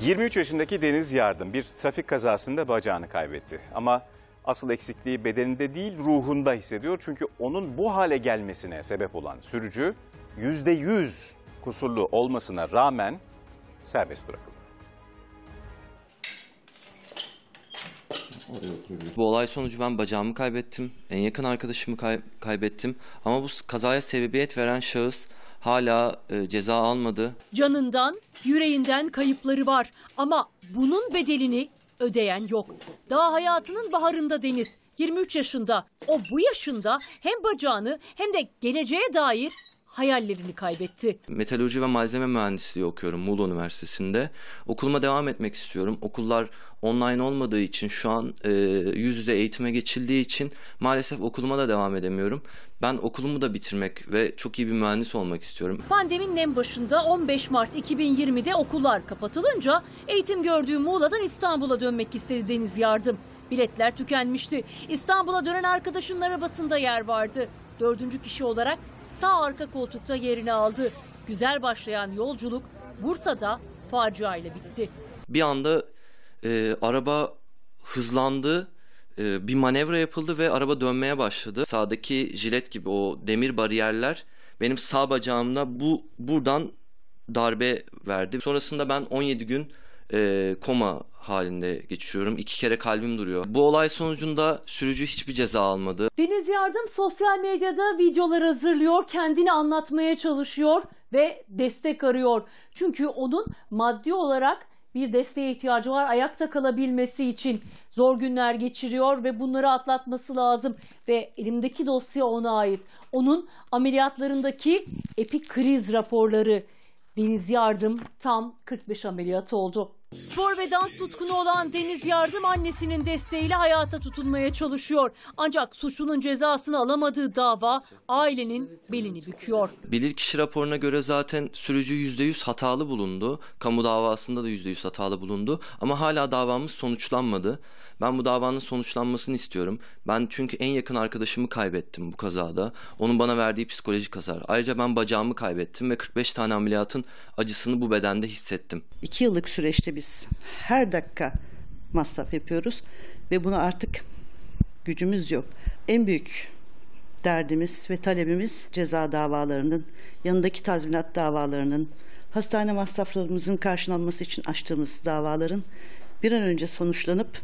23 yaşındaki Deniz Yardım bir trafik kazasında bacağını kaybetti. Ama asıl eksikliği bedeninde değil ruhunda hissediyor. Çünkü onun bu hale gelmesine sebep olan sürücü %100 kusurlu olmasına rağmen serbest bırakıldı. Bu olay sonucu ben bacağımı kaybettim. En yakın arkadaşımı kay- kaybettim. Ama bu kazaya sebebiyet veren şahıs hala e, ceza almadı. Canından, yüreğinden kayıpları var. Ama bunun bedelini ödeyen yok. Daha hayatının baharında Deniz. 23 yaşında. O bu yaşında hem bacağını hem de geleceğe dair hayallerini kaybetti. Metalurji ve malzeme mühendisliği okuyorum Muğla Üniversitesi'nde. Okuluma devam etmek istiyorum. Okullar online olmadığı için şu an e, yüz yüze eğitime geçildiği için maalesef okuluma da devam edemiyorum. Ben okulumu da bitirmek ve çok iyi bir mühendis olmak istiyorum. Pandeminin en başında 15 Mart 2020'de okullar kapatılınca eğitim gördüğü Muğla'dan İstanbul'a dönmek istedi Deniz Yardım. Biletler tükenmişti. İstanbul'a dönen arkadaşın arabasında yer vardı. Dördüncü kişi olarak sağ arka koltukta yerini aldı. Güzel başlayan yolculuk Bursa'da faciayla bitti. Bir anda e, araba hızlandı e, bir manevra yapıldı ve araba dönmeye başladı. Sağdaki jilet gibi o demir bariyerler benim sağ bacağımda bu buradan darbe verdi. Sonrasında ben 17 gün e, koma halinde geçiyorum. İki kere kalbim duruyor. Bu olay sonucunda sürücü hiçbir ceza almadı. Deniz Yardım sosyal medyada videolar hazırlıyor, kendini anlatmaya çalışıyor ve destek arıyor. Çünkü onun maddi olarak bir desteğe ihtiyacı var ayakta kalabilmesi için. Zor günler geçiriyor ve bunları atlatması lazım ve elimdeki dosya ona ait. Onun ameliyatlarındaki epik kriz raporları. Deniz Yardım tam 45 ameliyat oldu. Spor ve dans tutkunu olan Deniz Yardım annesinin desteğiyle hayata tutunmaya çalışıyor. Ancak suçunun cezasını alamadığı dava ailenin belini büküyor. Bilirkişi raporuna göre zaten sürücü %100 hatalı bulundu. Kamu davasında da %100 hatalı bulundu. Ama hala davamız sonuçlanmadı. Ben bu davanın sonuçlanmasını istiyorum. Ben çünkü en yakın arkadaşımı kaybettim bu kazada. Onun bana verdiği psikolojik hasar. Ayrıca ben bacağımı kaybettim ve 45 tane ameliyatın acısını bu bedende hissettim. 2 yıllık süreçte bir biz her dakika masraf yapıyoruz ve bunu artık gücümüz yok. En büyük derdimiz ve talebimiz ceza davalarının, yanındaki tazminat davalarının, hastane masraflarımızın karşılanması için açtığımız davaların bir an önce sonuçlanıp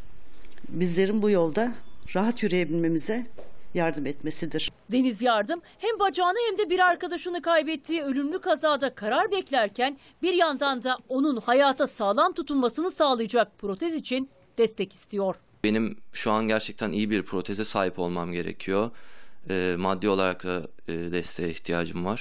bizlerin bu yolda rahat yürüyebilmemize yardım etmesidir. Deniz Yardım hem bacağını hem de bir arkadaşını kaybettiği ölümlü kazada karar beklerken bir yandan da onun hayata sağlam tutunmasını sağlayacak protez için destek istiyor. Benim şu an gerçekten iyi bir proteze sahip olmam gerekiyor. Ee, maddi olarak da e, desteğe ihtiyacım var.